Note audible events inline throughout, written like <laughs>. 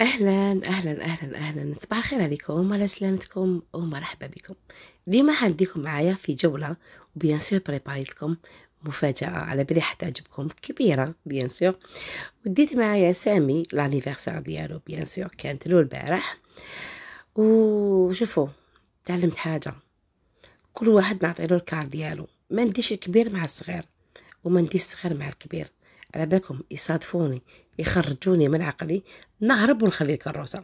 اهلا اهلا اهلا اهلا صباح الخير عليكم على سلامتكم ومرحبا بكم اليوم حنديكم معايا في جوله وبيان سور بريباريت لكم مفاجاه على بالي حتعجبكم كبيره بيان سور وديت معايا سامي لانيفرسار ديالو بيان سور كانت له البارح وشوفوا تعلمت حاجه كل واحد نعطي له الكار ديالو ما نديش الكبير مع الصغير وما نديش الصغير مع الكبير على بالكم يصادفوني يخرجوني من عقلي نهرب ونخلي الكروسة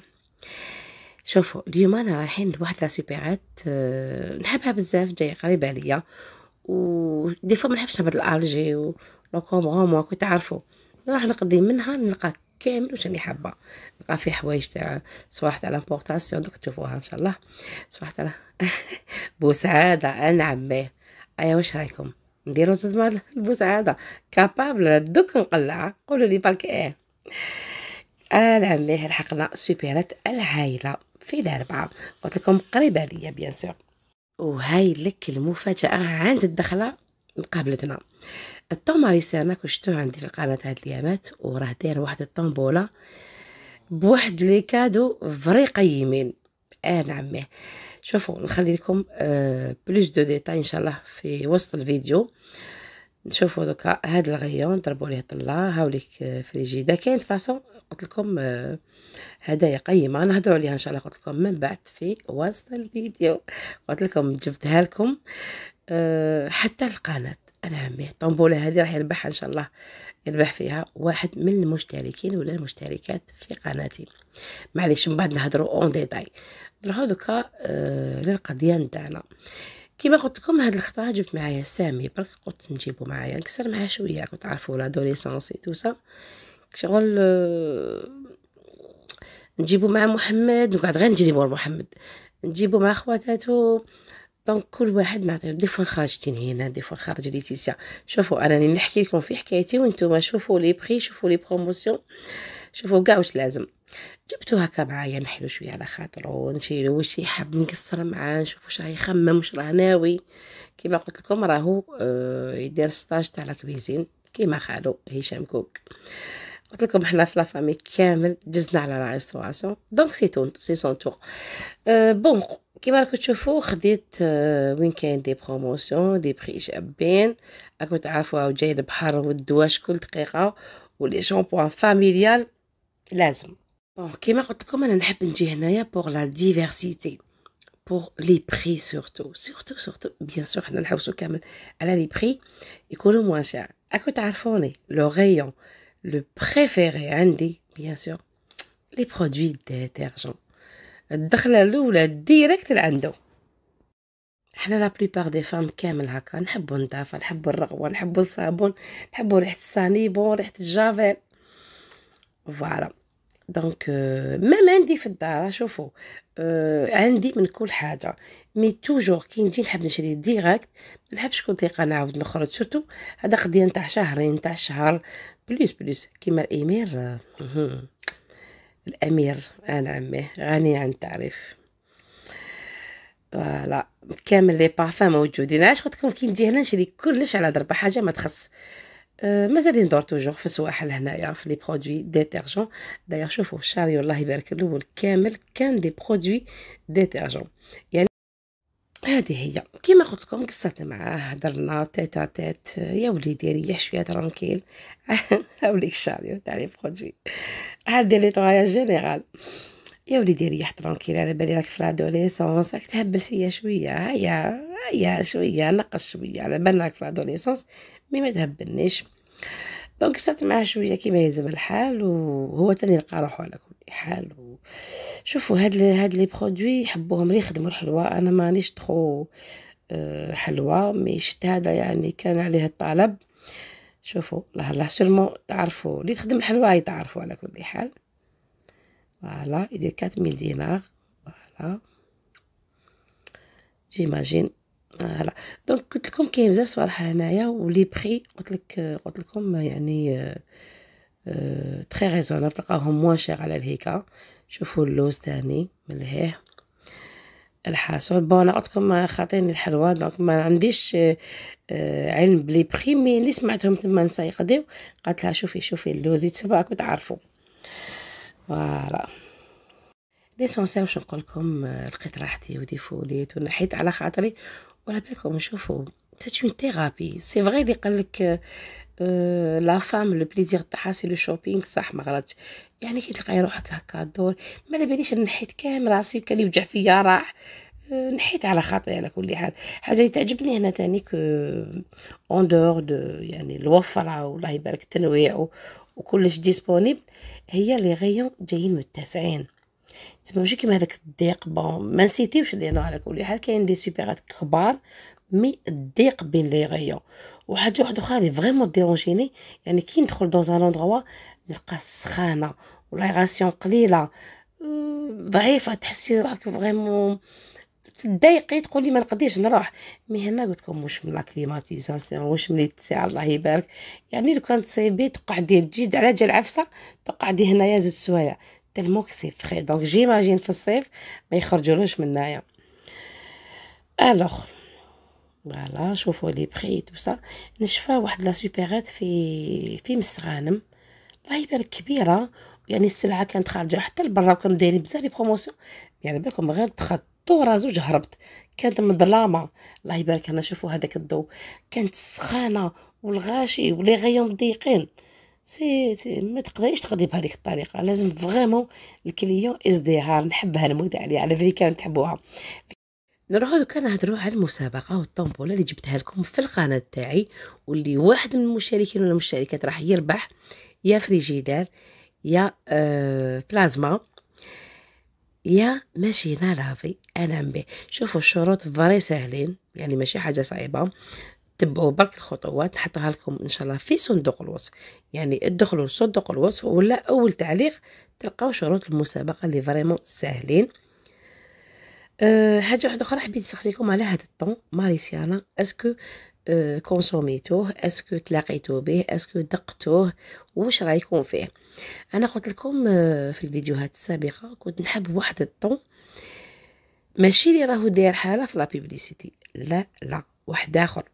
شوفوا اليوم انا رايحين لواحد لاسوبيرات أه نحبها بزاف جاية قريبة عليا و دي فوا منحبش نهبط لالجي و لوكوم غومو كنت تعرفوا راح نقضي منها نلقى كامل واش راني حابه نلقى فيه حوايج تاع صباح تاع لامبورطاسيون دوك تشوفوها ان شاء الله صوالح تاع <laughs> بوسعاده انا عمي ايا واش رايكم نديرو مال البوس هذا كابابل دوك نقلعه قولوا لي بالك ايه العميه لحقنا سوبيرات العائله في الاربعه قلت لكم قريبه ليا بيان سور وهاي لك المفاجاه عند الدخله مقابلتنا الطوم ريسانا كشتوه عندي في القناه هاد الايامات وراه داير واحد الطومبوله بواحد لي كادو فري قيمين انا نعميه شوفوا نخلي لكم آه، بلوس دو ديتاي ان شاء الله في وسط الفيديو نشوفوا دوكا هاد الغيون ضربوا ليه طلا هاوليك آه، فريجيدا كاين فاصون قلت لكم آه، هدايا قيمه نهضروا عليها ان شاء الله قلت لكم من بعد في وسط الفيديو قلت لكم جبتها لكم حتى القناه انا عمي الطنبوله هذه راح يربحها ان شاء الله يربح فيها واحد من المشتركين ولا المشتركات في قناتي معليش من بعد نهضروا اون ديتاي نروحو دوكا آه للقضيه نتاعنا كيما قلت لكم هاد الخطره جبت معايا سامي برك قلت نجيبو معايا نكسر معاه شويه راكم تعرفوا اي توسا شغل آه نجيبو مع محمد نقعد غير نجري مور محمد نجيبو مع خواتاتو دونك كل واحد نعطيه دي فوا خرجتين هنا دي فوا خرج ليتيسيا شوفوا انا نحكي لكم في حكايتي وانتم شوفوا لي بري شوفوا لي بروموسيون شوفوا كاع واش لازم هكا معايا نحلو شوية على خاطرو ونشيلو وش يحب نقصر معاه نشوف واش راه يخمم واش راه ناوي كيما قلت لكم راهو آه، يدير ستاج تاع لاكويزين كيما خالو هشام كوك قلت لكم حنا في لافامي كامل دزنا على لا ريستوراسيون دونك سي تون سي سون تور بون كيما راكم تشوفوا خديت وين كاين دي بروموسيون دي بري شابين راكم تعرفوا جاي البحر والدواش كل دقيقه ولي جون بوان فاميليال لازم كيما قلت لكم انا نحب نجي هنايا بور لا ديفيرسيتي بور لي بري سورتو سورتو سورتو بيان سور حنا نحوسو كامل على لي بري يكونوا موان شاع اكو تعرفوني لو غيون لو بريفيري عندي بيان سور لي برودوي ديتيرجون الدخله الاولى ديريكت لعندو حنا لا بليبار دي فام كامل هكا نحبو النظافه نحبو الرغوه نحبو الصابون نحبو ريحه الصانيبون ريحه الجافيل فوالا دونك مام euh, عندي في الدار شوفوا آه، عندي من كل حاجه مي توجور كي نجي نحب نشري ديريكت ما نحبش كل دقيقه نعاود نخرج سورتو هذا قضيه نتاع شهرين نتاع شهر بلوس بلوس كيما الامير الامير انا عمي غني عن التعريف فوالا كامل لي بارفان موجودين علاش قلت لكم كي نجي هنا نشري كلش على ضربه حاجه ما تخص Euh, مازال ندور توجور في السواحل هنايا في لي برودوي ديتيرجون دايوغ شوفوا شاريو الله يبارك له كامل كان دي برودوي ديتيرجون يعني هذه هي كيما قلت لكم قصت معاه هضرنا تيتا تيت يا وليدي ريح شويه ترونكيل <laughs> هاوليك شاريو تاع لي برودوي هادي لي طوايا جينيرال يا وليدي ريح ترونكيل على بالي راك في لادوليسونس راك تهبل فيا شويه هيا هيا شويه نقص شويه على بالنا راك في لادوليسونس مي ما تهبلنيش دونك صرت معاه شويه كيما يلزم الحال وهو تاني لقى روحو على كل حال شوفوا هاد هاد لي برودوي يحبوهم لي يخدموا الحلوى انا مانيش تخو آه، حلوى مي شت هذا يعني كان عليه الطلب شوفوا الله الله سيرمون تعرفوا اللي تخدم الحلوى يتعرفوا على كل حال فوالا يدير 4000 دينار فوالا جيماجين فوالا دونك قلت لكم كاين بزاف صوالح هنايا ولي بخي قلت لك قلت لكم يعني آه تري آه، ريزونابل تلقاهم موان شير على الهيكا شوفوا اللوز تاني ملهيه الحاصل بون انا قلتلكم خاطيني الحلوه دونك ما عنديش أه،, آه، علم بلي بخي مي اللي سمعتهم تما نسايق يقضيو قالت لها شوفي شوفي اللوز يتسبعك وتعرفوا فوالا ليسونسيال باش نقول لكم لقيت راحتي وضيفو ديت ونحيت على خاطري ولا بالكم نشوفوا سيت اون ثيرابي سي فغي اللي قال لك لا فام لو بليزير تاعها سي لو شوبينغ صح ما غلطش يعني كي تلقاي روحك هكا دور ما على باليش نحيت كامل راسي وكان يوجع فيا راح نحيت على خاطري على كل حال حاجه اللي تعجبني هنا تاني كو اون دور دو يعني الوفره والله يبارك التنويع وكلش ديسبونيبل هي لي غيون جايين متسعين تما ماشي كيما هذاك الضيق بون ما نسيتيوش لانه على كل حال كاين دي سوبيرات كبار مي الضيق بين لي غيون وحاجه واحده اخرى لي فريمون ديرونجيني يعني كي ندخل دون ان اندروا نلقى السخانه ولا قليله أمم، ضعيفه تحسي روحك فريمون تضايقي تقولي ما نقدرش نروح مي هنا قلت لكم واش من لاكليماتيزاسيون واش من التسع الله يبارك يعني لو كان تصيبي تقعدي تجي على جال عفسه تقعدي هنايا زوج سوايع تالموك سي فخي دونك جيماجين في الصيف ما يخرجولوش من هنايا الوغ فوالا شوفوا لي بخي تو سا نشفى واحد لا سوبيغات في في مستغانم الله يبارك كبيره يعني السلعه كانت خارجه حتى لبرا وكانوا دايرين بزاف لي بروموسيون يعني بالكم غير دخلت طورا زوج هربت كانت مظلامه الله يبارك انا شوفوا هذاك الضو كانت السخانه والغاشي ولي غيوم ضيقين سي سي ما تقدريش تقضي بهذيك الطريقه لازم فريمون الكليون ازدهار نحبها نموت عليها على فري كانت تحبوها نروحو دوكا نهضرو على المسابقه والطومبوله اللي جبتها لكم في القناه تاعي واللي واحد من المشاركين ولا المشاركات راح يربح يا فريجيدار يا آه بلازما يا ماشي لافي انا به شوفوا الشروط فري سهلين يعني ماشي حاجه صعيبه تبعوا برك الخطوات نحطها لكم ان شاء الله في صندوق الوصف يعني ادخلوا لصندوق الوصف ولا اول تعليق تلقاو شروط المسابقه اللي فريمون ساهلين أه حاجه واحده اخرى حبيت نسقسيكم على هذا الطون ماريسيانا اسكو آه، كونسوميتوه اسكو تلاقيتو به اسكو دقتوه واش رايكم فيه انا قلت لكم آه، في الفيديوهات السابقه كنت نحب واحد الطون ماشي اللي راهو داير حاله في لا بيبليسيتي لا لا واحد اخر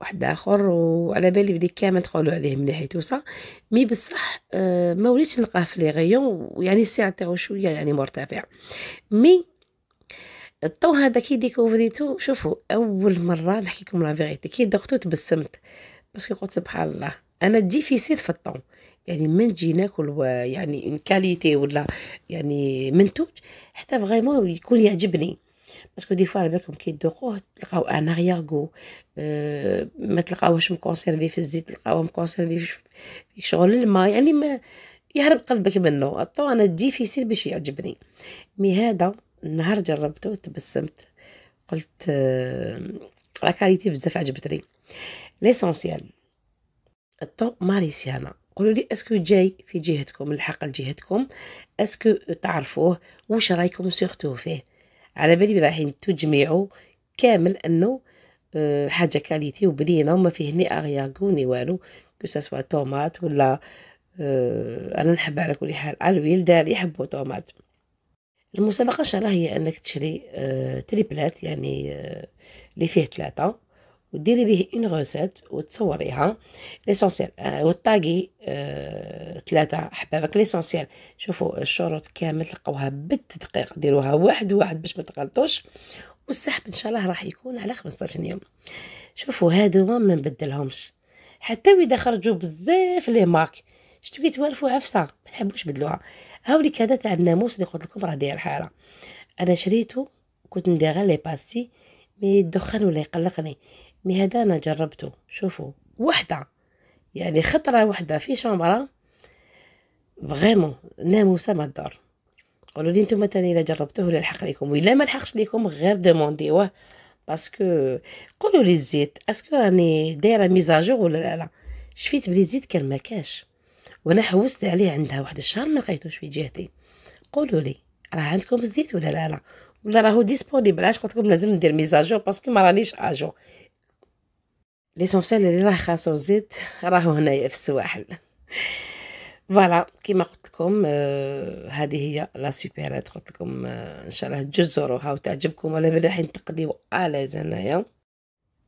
واحد اخر وعلى بالي بلي كامل تقولوا عليه من ناحيه وصا مي بصح آه، ما وليتش نلقاه في لي غيون يعني سي شويه يعني مرتفع مي الطو هذا كي ديكوفريتو شوفوا اول مره نحكيكم لا فيغيتي كي دقتو تبسمت باسكو قلت سبحان الله انا ديفيسيت في الطو يعني من تجي ناكل يعني ان كاليتي ولا يعني منتوج حتى فريمون يكون يعجبني باسكو دي فوا بالكم كي تذوقوه تلقاو ان غو أه ما تلقاوهش مكونسيرفي في الزيت تلقاوه مكونسيرفي في شغل الماء يعني ما يهرب قلبك منه الطو انا ديفيسيل باش يعجبني مي هذا نهار جربته وتبسمت قلت لا آه، كاليتي بزاف عجبتني ليسونسيال الطو ماريسيانا قولوا لي اسكو جاي في جهتكم الحق لجهتكم اسكو تعرفوه واش رايكم سورتو فيه على بالي بلي راحين تجمعوا كامل انه آه، حاجه كاليتي وبنينه وما فيه ني اغياغو والو كو سوا طوماط ولا آه، انا نحب على كل حال الويل دار يحبوا طوماط المسابقة إن شاء الله هي أنك تشري آه، تريبلات يعني آه، اللي فيه ثلاثة وديري به اون غوسيت وتصوريها ليسونسيال آه، وتاغي ثلاثة أحبابك ليسونسيال شوفوا الشروط كامل تلقاوها بالتدقيق ديروها واحد واحد باش ما تغلطوش والسحب إن شاء الله راح يكون على 15 يوم شوفوا هادو ما منبدلهمش حتى وإذا خرجوا بزاف لي ماك شتو كي توالفوا عفسه ما تحبوش بدلوها هاولي تاع الناموس اللي قلت لكم راه داير الحاره انا شريته كنت ندير غير لي باستي مي الدخان ولا يقلقني مي هذا انا جربته شوفوا وحده يعني خطره وحده في شومبرا فريمون ناموسه ما الدار قولوا لي نتوما تاني الا جربتوه ولا لحق ليكم ولا ما لحقش ليكم غير دومونديوه باسكو قولوا لي الزيت اسكو راني دايره ميزاجور ولا لا لا شفيت بلي الزيت كان ما كاش وانا حوست عليه عندها واحد الشهر ما لقيتوش في جهتي قولوا لي راه عندكم الزيت ولا لا لا ولا راهو ديسپونيبل علاش قلت لكم لازم ندير ميزاجور باسكو ما رانيش اجو ليسونسيال اللي راه خاصو الزيت راهو هنايا في السواحل فوالا كيما قلت لكم آه هذه هي لا سوبيرات قلت لكم آه ان شاء الله تجزروها وتعجبكم ولا بلا حين تقضيو على هنايا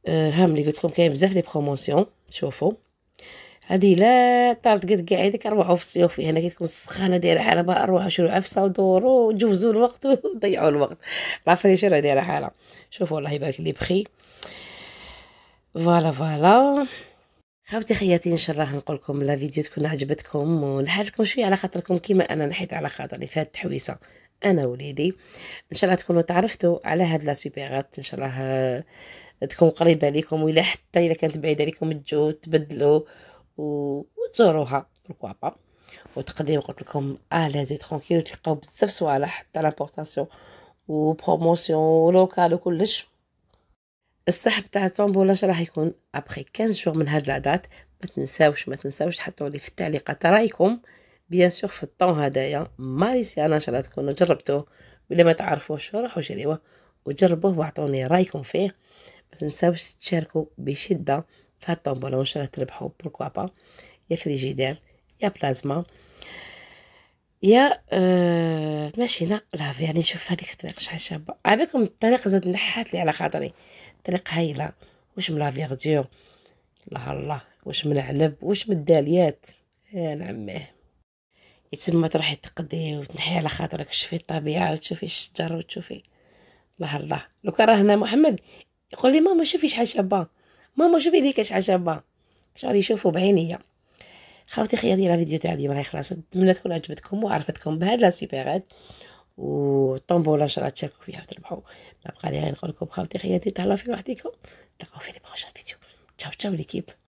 آه اللي قلت لكم كاين بزاف لي بروموسيون شوفوا هذه لا قد كاع هذيك اروحوا في السيوف فيها هنا تكون السخانه دايره حالها بقى اروحوا شرو عفسه ودوروا وجوزوا الوقت <laughs> وضيعوا الوقت العفريشه راه دايره حالها شوفوا الله يبارك لي بخي فوالا فوالا خاوتي خياتي ان شاء الله نقول لكم لا فيديو تكون عجبتكم ونحيد لكم شويه على خاطركم كيما انا نحيت على خاطري في هاد التحويسه انا وليدي ان شاء الله تكونوا تعرفتوا على هاد لا سوبيرات ان شاء الله تكون قريبه ليكم ولا حتى الا كانت بعيده ليكم تجو تبدلوا وتزوروها بوركوا با وتقديم قلت لكم اه لازي ترونكيل تلقاو بزاف صوالح حتى لابورطاسيون وبروموسيون ولوكال وكلش السحب تاع الطومبولاج راح يكون ابخي 15 جور من هاد العدات ما تنساوش ما تنساوش تحطوا لي في التعليقات رايكم بيان سور في الطون هدايا ماريسي انا ان شاء الله تكونوا جربتوه ولا ما تعرفوش روحوا شريوه وجربوه واعطوني رايكم فيه ما تنساوش تشاركوا بشده في هالطنبلة وإن شاء الله تربحوا بركوابا يا فريجيدير يا بلازما يا آه لا لافي يعني نشوف هذيك الطريق شحال شابة عابيكم الطريق زاد نحات لي على خاطري طريق هايلة واش من لافيغدور الله الله واش من علب واش من الداليات يا نعمي يتسمى تروحي تقضي وتنحي على خاطرك تشوفي الطبيعة وتشوفي الشجر وتشوفي الله الله لو كان راه هنا محمد يقول لي ماما شوفي شحال شابة ماما شوفي ليك اش عجبها شغل يشوفوا بعينيا خاوتي خيالي لا فيديو تاع اليوم راهي خلاص نتمنى تكون عجبتكم وعرفتكم بهاد لا سوبيرات والطومبولا ان شاء الله تشاركوا فيها وتربحوا ما بقى لي غير نقول لكم خاوتي خيالي تهلاو في وحديكم تلقاو في لي فيديو تشاو تشاو ليكيب